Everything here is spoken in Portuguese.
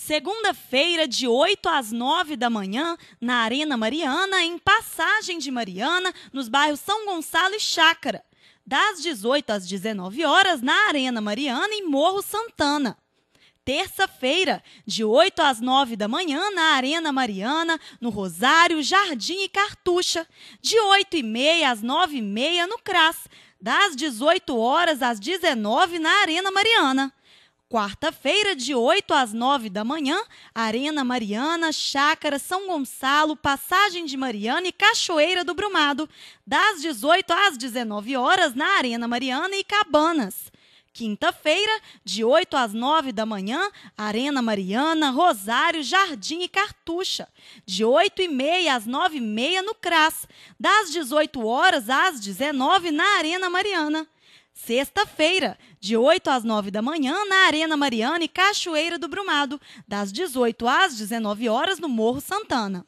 Segunda-feira, de 8 às 9 da manhã, na Arena Mariana, em Passagem de Mariana, nos bairros São Gonçalo e Chácara. Das 18 às 19 horas, na Arena Mariana, em Morro Santana. Terça-feira, de 8 às 9 da manhã, na Arena Mariana, no Rosário, Jardim e Cartucha. De 8 e meia às 9 e meia, no CRAS. Das 18 horas às 19 na Arena Mariana. Quarta-feira, de 8 às 9 da manhã, Arena Mariana, Chácara, São Gonçalo, Passagem de Mariana e Cachoeira do Brumado. Das 18 às 19 horas, na Arena Mariana e Cabanas. Quinta-feira, de 8 às 9 da manhã, Arena Mariana, Rosário, Jardim e Cartucha. De 8 e meia às 9 e meia no CRAS. Das 18 horas às 19 na Arena Mariana. Sexta-feira, de 8 às 9 da manhã, na Arena Mariana e Cachoeira do Brumado. Das 18 às 19 horas no Morro Santana.